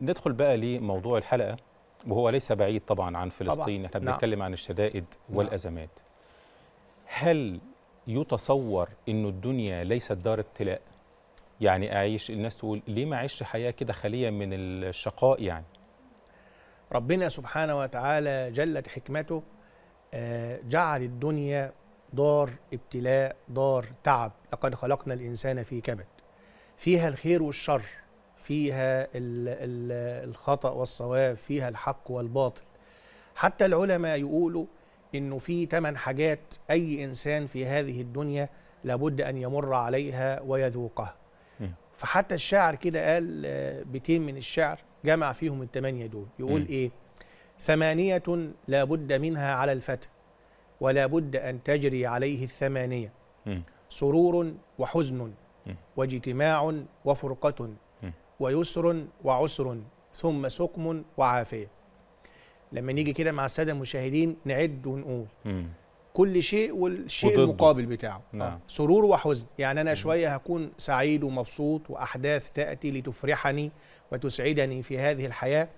ندخل بقى لموضوع الحلقه وهو ليس بعيد طبعا عن فلسطين طبعا. احنا نعم. بنتكلم نعم. عن الشدائد نعم. والازمات هل يتصور أن الدنيا ليست دار ابتلاء يعني أعيش الناس تقول ليه ما عيش حياة كده خالية من الشقاء يعني ربنا سبحانه وتعالى جلت حكمته آه، جعل الدنيا دار ابتلاء دار تعب لقد خلقنا الإنسان في كبد فيها الخير والشر فيها الخطأ والصواب فيها الحق والباطل حتى العلماء يقولوا انه في ثمان حاجات اي انسان في هذه الدنيا لابد ان يمر عليها ويذوقها فحتى الشاعر كده قال بيتين من الشعر جمع فيهم الثمانيه دول يقول م. ايه ثمانيه لابد منها على الفتى ولا بد ان تجري عليه الثمانيه م. سرور وحزن واجتماع وفرقه ويسر وعسر ثم سقم وعافية لما نيجي كده مع السادة المشاهدين نعد ونقول كل شيء والشيء وضده. المقابل بتاعه آه. نعم. سرور وحزن يعني أنا شوية هكون سعيد ومبسوط وأحداث تأتي لتفرحني وتسعدني في هذه الحياة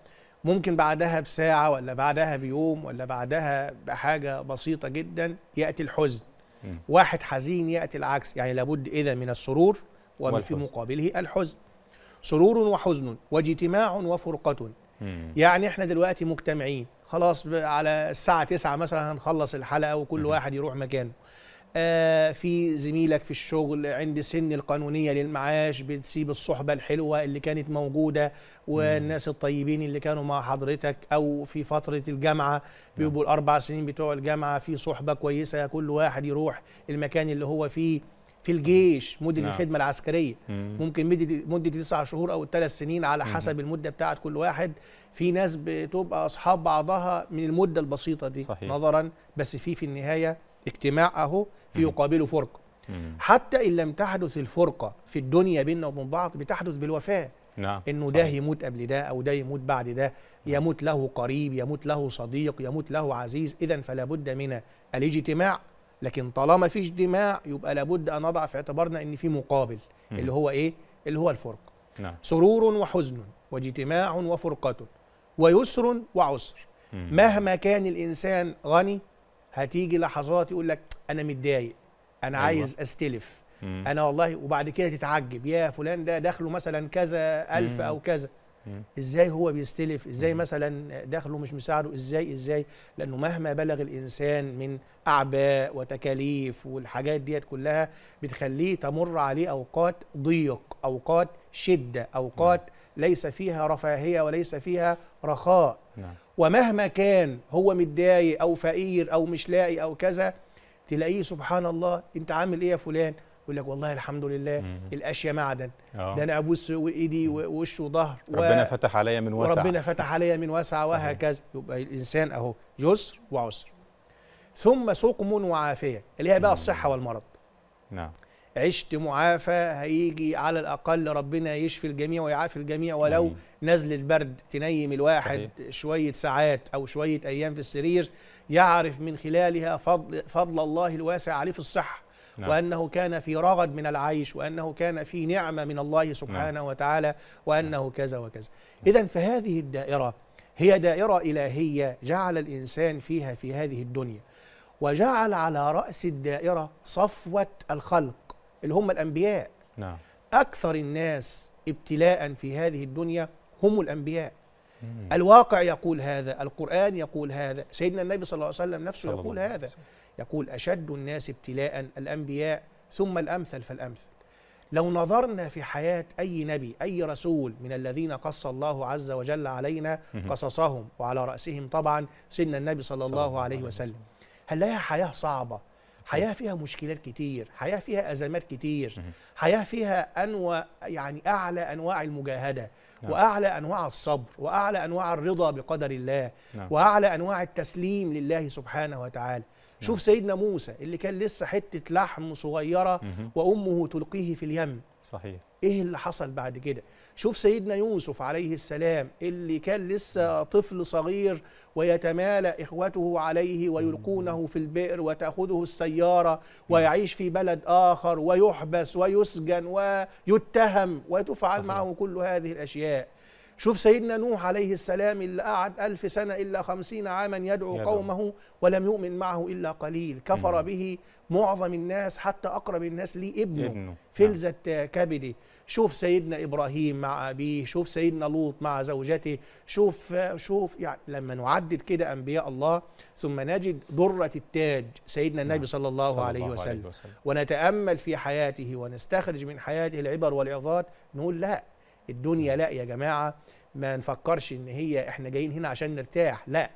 ممكن بعدها بساعة ولا بعدها بيوم ولا بعدها بحاجة بسيطة جدا يأتي الحزن مم. واحد حزين يأتي العكس يعني لابد إذا من السرور وفي مقابله الحزن سرور وحزن واجتماع وفرقة يعني احنا دلوقتي مجتمعين خلاص على الساعة 9 مثلا هنخلص الحلقة وكل واحد يروح مكانه آه في زميلك في الشغل عند سن القانونية للمعاش بتسيب الصحبة الحلوة اللي كانت موجودة والناس الطيبين اللي كانوا مع حضرتك أو في فترة الجامعة نعم. بيبقوا الأربع سنين بتوع الجامعة في صحبة كويسة كل واحد يروح المكان اللي هو فيه في الجيش مده نعم. الخدمه العسكريه مم. ممكن مده مده تسع شهور او ثلاث سنين على حسب مم. المده بتاعت كل واحد في ناس بتبقى اصحاب بعضها من المده البسيطه دي صحيح. نظرا بس في في النهايه اجتماع اهو في يقابله فرقه حتى ان لم تحدث الفرقه في الدنيا بيننا وبين بعض بتحدث بالوفاه نعم انه ده يموت قبل ده او ده يموت بعد ده نعم. يموت له قريب يموت له صديق يموت له عزيز اذا فلا بد من الاجتماع لكن طالما فيش دماء يبقى لابد ان نضع في اعتبارنا ان في مقابل م. اللي هو ايه اللي هو الفرق نعم. سرور وحزن واجتماع وفرقه ويسر وعسر م. مهما كان الانسان غني هتيجي لحظات يقول لك انا متضايق انا أيوة. عايز استلف مم. انا والله وبعد كده تتعجب يا فلان ده دخله مثلا كذا ألف مم. او كذا ازاي هو بيستلف ازاي مثلا دخله مش مساعده ازاي ازاي لانه مهما بلغ الانسان من اعباء وتكاليف والحاجات ديت كلها بتخليه تمر عليه اوقات ضيق اوقات شده اوقات نعم. ليس فيها رفاهيه وليس فيها رخاء نعم. ومهما كان هو متضايق او فقير او مش لاقي او كذا تلاقيه سبحان الله انت عامل ايه يا فلان يقول لك والله الحمد لله الاشياء معدن أوه. ده انا ابوس ايدي ووش وظهر ربنا و... فتح عليا من واسع ربنا فتح عليا من واسع وهكذا يبقى الانسان اهو يسر وعسر ثم سقم وعافيه اللي هي بقى الصحه والمرض نعم عشت معافى هيجي على الأقل ربنا يشفي الجميع ويعافي الجميع ولو مم. نزل البرد تنيم الواحد صحيح. شوية ساعات أو شوية أيام في السرير يعرف من خلالها فضل, فضل الله الواسع عليه في الصحة نعم. وأنه كان في رغد من العيش وأنه كان في نعمة من الله نعم. سبحانه وتعالى وأنه نعم. كذا وكذا إذا فهذه الدائرة هي دائرة إلهية جعل الإنسان فيها في هذه الدنيا وجعل على رأس الدائرة صفوة الخلق اللي هم الأنبياء نعم. أكثر الناس ابتلاء في هذه الدنيا هم الأنبياء الواقع يقول هذا القرآن يقول هذا سيدنا النبي صلى الله عليه وسلم نفسه يقول هذا يقول أشد الناس ابتلاء الأنبياء ثم الأمثل فالأمثل لو نظرنا في حياة أي نبي أي رسول من الذين قص الله عز وجل علينا قصصهم وعلى رأسهم طبعا سيدنا النبي صلى الله عليه وسلم هل لها حياة صعبة حياه فيها مشكلات كتير حياه فيها ازمات كتير حياه فيها انواع يعني اعلى انواع المجاهده نعم. واعلى انواع الصبر واعلى انواع الرضا بقدر الله نعم. واعلى انواع التسليم لله سبحانه وتعالى نعم. شوف سيدنا موسى اللي كان لسه حته لحم صغيره وامه تلقيه في اليم صحيح ايه اللي حصل بعد كده شوف سيدنا يوسف عليه السلام اللي كان لسه نعم. طفل صغير ويتمالى اخوته عليه ويلقونه في البئر وتاخذه السياره ويعيش في بلد اخر ويحبس ويسجن ويتهم وتفعل معه كل هذه الاشياء شوف سيدنا نوح عليه السلام اللي قعد ألف سنة إلا خمسين عاما يدعو, قومه ولم يؤمن معه إلا قليل كفر به معظم الناس حتى أقرب الناس ليه ابنه, نعم. ابنه. فلزة كبده شوف سيدنا إبراهيم مع أبيه شوف سيدنا لوط مع زوجته شوف شوف يعني لما نعدد كده أنبياء الله ثم نجد درة التاج سيدنا النبي نعم. صلى الله, صلى عليه, الله وسلم. عليه وسلم ونتأمل في حياته ونستخرج من حياته العبر والعظات نقول لا الدنيا لا يا جماعه ما نفكرش ان هي احنا جايين هنا عشان نرتاح لا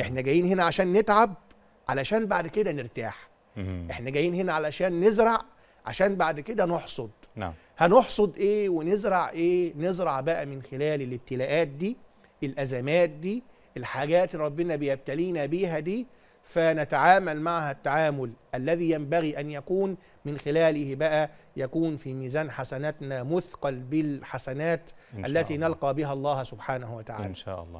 احنا جايين هنا عشان نتعب علشان بعد كده نرتاح احنا جايين هنا علشان نزرع عشان بعد كده نحصد نعم هنحصد ايه ونزرع ايه نزرع بقى من خلال الابتلاءات دي الازمات دي الحاجات اللي ربنا بيبتلينا بيها دي فنتعامل معها التعامل الذي ينبغي أن يكون من خلاله بقى يكون في ميزان حسناتنا مثقل بالحسنات التي الله. نلقى بها الله سبحانه وتعالى إن شاء الله